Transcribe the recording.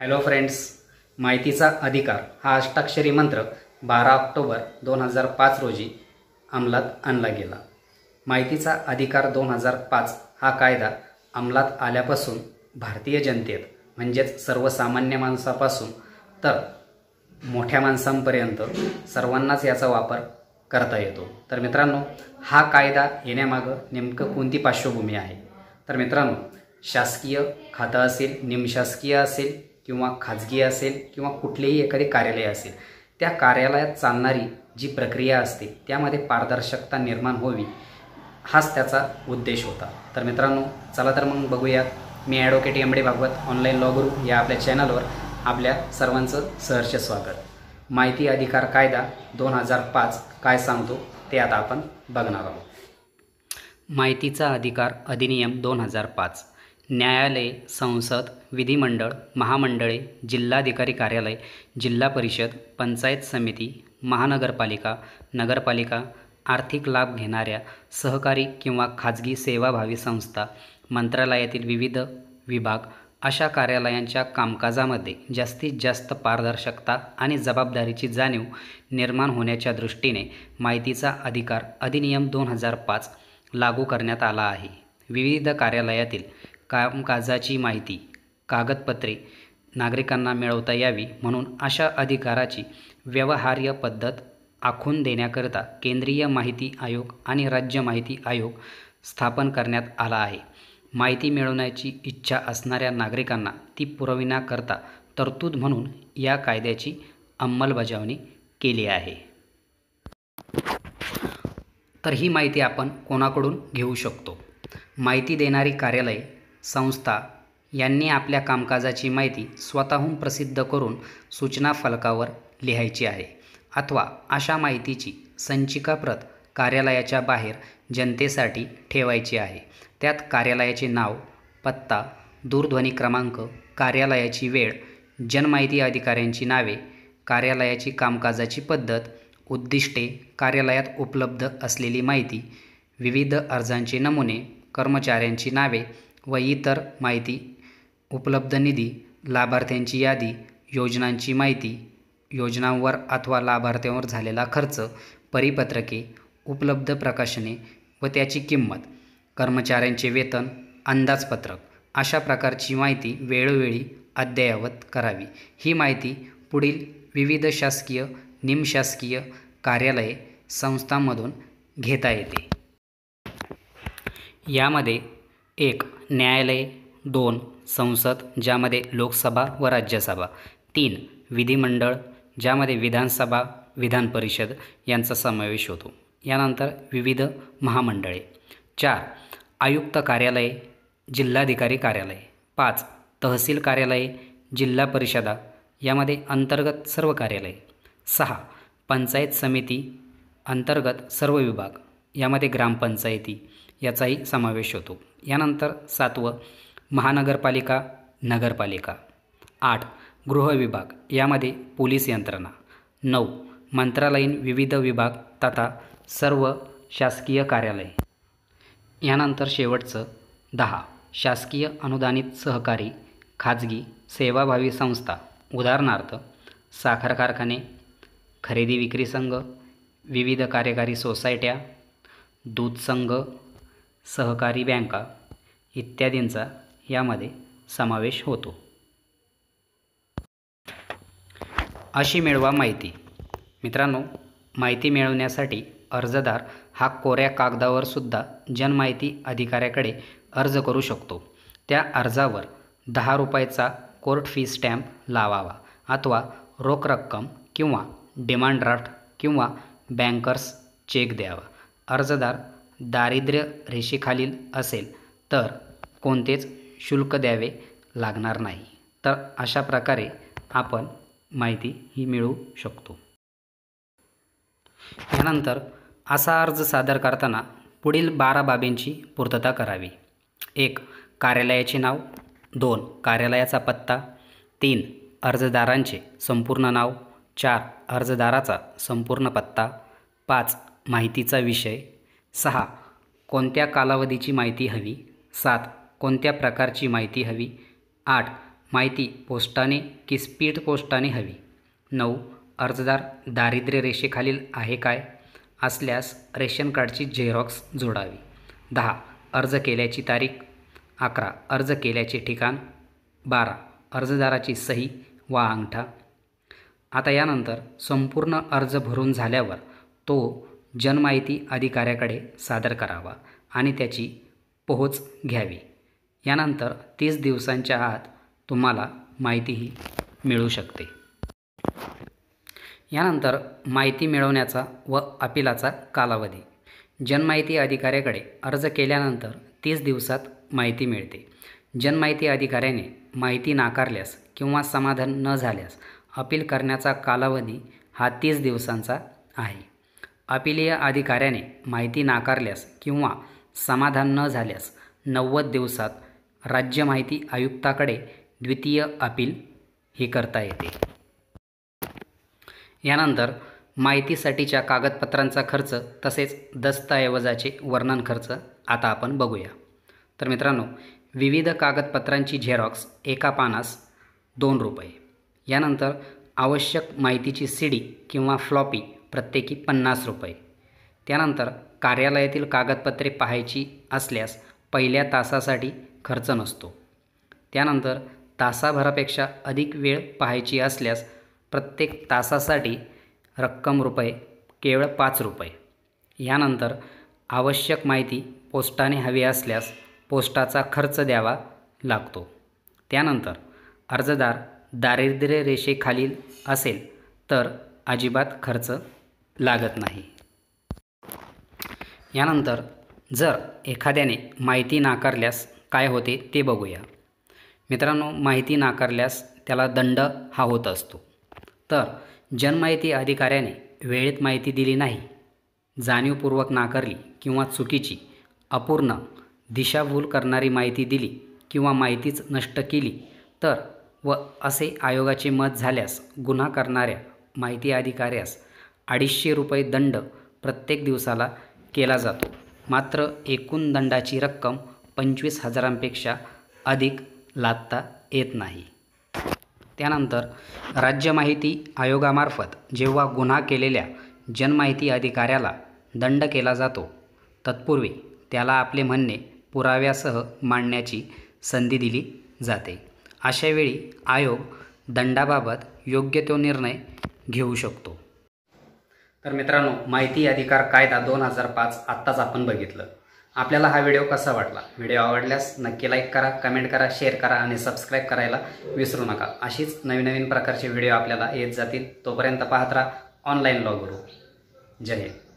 hello friends माहितीचा अधिकार हा अष्टाक्षरी मंत्र बारा ऑक्टोबर दोन हजार पाच रोजी अंमलात आणला गेला माहितीचा अधिकार दोन हजार पाच हा कायदा अंमलात आल्यापासून भारतीय जनतेत म्हणजेच सर्वसामान्य माणसापासून तर मोठ्या माणसांपर्यंत सर्वांनाच याचा वापर करता येतो तर मित्रांनो हा कायदा येण्यामागं नेमकं कोणती पार्श्वभूमी आहे तर मित्रांनो शासकीय खातं असेल निमशासकीय असेल किंवा खाजगी असेल किंवा कुठलेही एखादे कार्यालय असेल त्या कार्यालयात चालणारी जी प्रक्रिया असते त्यामध्ये पारदर्शकता निर्माण होवी हाच त्याचा उद्देश होता तर मित्रांनो चला तर मग बघूयात मी ॲडव्होकेट एमडे भागवत ऑनलाईन लॉ गुरु या आपल्या चॅनलवर आपल्या सर्वांचं सहर्ष स्वागत माहिती अधिकार कायदा दोन हजार पाच काय सांगतो ते आता आपण बघणार आहोत माहितीचा अधिकार अधिनियम दोन हजार पाच न्यायालये संसद विधिमंडळ महामंडळे जिल्हाधिकारी कार्यालय जिल्हा परिषद पंचायत समिती महानगरपालिका नगरपालिका आर्थिक लाभ घेणाऱ्या सहकारी किंवा खाजगी सेवाभावी संस्था मंत्रालयातील विविध विभाग अशा कार्यालयांच्या कामकाजामध्ये जास्तीत जास्त पारदर्शकता आणि जबाबदारीची जाणीव निर्माण होण्याच्या दृष्टीने माहितीचा अधिकार अधिनियम दोन हजार पाच लागू करण्यात आला आहे विविध कार्यालयातील कामकाजाची माहिती कागदपत्रे नागरिकांना मिळवता यावी म्हणून अशा अधिकाराची व्यवहार्य पद्धत आखून देण्याकरता केंद्रीय माहिती आयोग आणि राज्य माहिती आयोग स्थापन करण्यात आला आहे माहिती मिळवण्याची इच्छा असणाऱ्या नागरिकांना ती पुरविण्याकरता तरतूद म्हणून या कायद्याची अंमलबजावणी केली आहे तर ही माहिती आपण कोणाकडून घेऊ शकतो माहिती देणारी कार्यालये संस्था यांनी आपल्या कामकाजाची माहिती स्वतःहून प्रसिद्ध करून सूचना फलकावर लिहायची आहे अथवा अशा माहितीची संचिका प्रत कार्यालयाच्या बाहेर जनतेसाठी ठेवायची आहे त्यात कार्यालयाचे नाव पत्ता दूरध्वनी क्रमांक कार्यालयाची वेळ जनमाहिती अधिकाऱ्यांची नावे कार्यालयाची कामकाजाची पद्धत उद्दिष्टे कार्यालयात उपलब्ध असलेली माहिती विविध अर्जांचे नमुने कर्मचाऱ्यांची नावे व इतर माहिती उपलब्ध निधी लाभार्थ्यांची यादी योजनांची माहिती योजनांवर अथवा लाभार्थ्यांवर झालेला खर्च परिपत्रके उपलब्ध प्रकाशने व त्याची किंमत कर्मचाऱ्यांचे वेतन अंदाजपत्रक अशा प्रकारची माहिती वेळोवेळी अद्ययावत करावी ही माहिती पुढील विविध शासकीय निमशासकीय कार्यालये संस्थांमधून घेता येते यामध्ये एक न्यायालय दोन संसद ज्यामध्ये लोकसभा व राज्यसभा तीन विधिमंडळ ज्यामध्ये विधानसभा विधान परिषद यांचा समावेश होतो यानंतर विविध महामंडळे चार आयुक्त कार्यालय जिल्हाधिकारी कार्यालय पाच तहसील कार्यालये जिल्हा परिषदा यामध्ये अंतर्गत सर्व कार्यालय सहा पंचायत समिती अंतर्गत सर्व विभाग यामध्ये ग्रामपंचायती याचाही समावेश होतो यानंतर सातवं महानगरपालिका नगरपालिका आठ गृह विभाग यामध्ये पोलीस यंत्रणा नऊ मंत्रालयीन विविध विभाग तथा सर्व शासकीय कार्यालय यानंतर शेवटचं दहा शासकीय अनुदानित सहकारी खाजगी सेवाभावी संस्था उदाहरणार्थ साखर कारखाने खरेदी विक्री संघ विविध कार्यकारी सोसायट्या दूध संघ सहकारी बँका इत्यादींचा यामध्ये समावेश होतो अशी मिळवा माहिती मित्रांनो माहिती मिळवण्यासाठी अर्जदार हा कोऱ्या कागदावर सुद्धा जनमाहिती अधिकाऱ्याकडे अर्ज करू शकतो त्या अर्जावर दहा रुपयाचा कोर्ट फी स्टॅम्प लावावा अथवा रोख रक्कम किंवा डिमांड ड्राफ्ट किंवा बँकर्स चेक द्यावा अर्जदार दारिद्र्य रेषेखालील असेल तर कोणतेच शुल्क द्यावे लागणार नाही तर अशा प्रकारे आपण माहिती ही मिळवू शकतो यानंतर असा अर्ज सादर करताना पुढील बारा बाबींची पूर्तता करावी एक कार्यालयाचे नाव दोन कार्यालयाचा पत्ता तीन अर्जदारांचे संपूर्ण नाव चार अर्जदाराचा संपूर्ण पत्ता पाच माहितीचा विषय सहा कोणत्या कालावधीची माहिती हवी सात कोणत्या प्रकारची माहिती हवी आठ माहिती पोस्टाने की स्पीड पोस्टाने हवी नऊ अर्जदार दारिद्र्य रेषेखालील आहे काय असल्यास रेशन कार्डची झेरॉक्स जोडावी दहा अर्ज केल्याची तारीख अकरा अर्ज केल्याचे ठिकाण बारा अर्जदाराची सही वा अंगठा आता यानंतर संपूर्ण अर्ज भरून झाल्यावर तो जनमाहिती अधिकाऱ्याकडे सादर करावा आणि त्याची पोहोच घ्यावी यानंतर तीस दिवसांच्या आत तुम्हाला माहितीही मिळू शकते यानंतर माहिती मिळवण्याचा व अपिलाचा कालावधी जनमाहिती अधिकाऱ्याकडे अर्ज केल्यानंतर तीस दिवसात माहिती मिळते जनमाहिती अधिकाऱ्याने माहिती नाकारल्यास किंवा समाधान न झाल्यास अपील करण्याचा कालावधी हा तीस दिवसांचा आहे अपिलीय अधिकाऱ्याने माहिती नाकारल्यास किंवा समाधान न झाल्यास नव्वद दिवसात राज्य माहिती आयुक्ताकडे द्वितीय अपील हे करता येते यानंतर माहितीसाठीच्या कागदपत्रांचा खर्च तसेच दस्तऐवजाचे वर्णन खर्च आता आपण बघूया तर मित्रांनो विविध कागदपत्रांची झेरॉक्स एका पानास दोन रुपये यानंतर आवश्यक माहितीची सी डी किंवा फ्लॉपी प्रत्येकी पन्नास रुपये त्यानंतर कार्यालयातील कागदपत्रे पाहायची असल्यास पहिल्या तासासाठी खर्च नसतो त्यानंतर तासाभरापेक्षा अधिक वेळ पाहायची असल्यास प्रत्येक तासासाठी रक्कम रुपये केवळ पाच रुपये यानंतर आवश्यक माहिती पोस्टाने हवी असल्यास पोस्टाचा खर्च द्यावा लागतो त्यानंतर अर्जदार दारिद्र्य रेषेखालील असेल तर अजिबात खर्च लागत नाही यानंतर जर एखाद्याने माहिती नाकारल्यास काय होते ते बघूया मित्रांनो माहिती नाकारल्यास त्याला दंड हा होत असतो तर जनमाहिती अधिकाऱ्याने वेळेत माहिती दिली नाही जाणीवपूर्वक नाकारली किंवा चुकीची अपूर्ण दिशाभूल करणारी माहिती दिली किंवा माहितीच नष्ट केली तर व असे आयोगाचे मत झाल्यास गुन्हा करणाऱ्या माहिती अधिकाऱ्यास अडीचशे रुपये दंड प्रत्येक दिवसाला केला जातो मात्र एकूण दंडाची रक्कम पंचवीस हजारांपेक्षा अधिक लादता येत नाही त्यानंतर राज्य माहिती आयोगामार्फत जेव्हा गुन्हा केलेल्या जनमाहिती अधिकाऱ्याला दंड केला जातो तत्पूर्वी त्याला आपले म्हणणे पुराव्यासह मांडण्याची संधी दिली जाते अशावेळी आयोग दंडाबाबत योग्य तो निर्णय घेऊ शकतो तर मित्रांनो माहिती अधिकार कायदा दोन हजार पाच आत्ताच आपण बघितलं आपल्याला हा व्हिडिओ कसा वाटला व्हिडिओ आवडल्यास नक्की लाईक करा कमेंट करा शेअर करा आणि सबस्क्राईब करायला विसरू नका अशीच नवीन नवीन प्रकारचे व्हिडिओ आपल्याला येत जातील तोपर्यंत पाहत राहा ऑनलाईन लॉग जय हिंद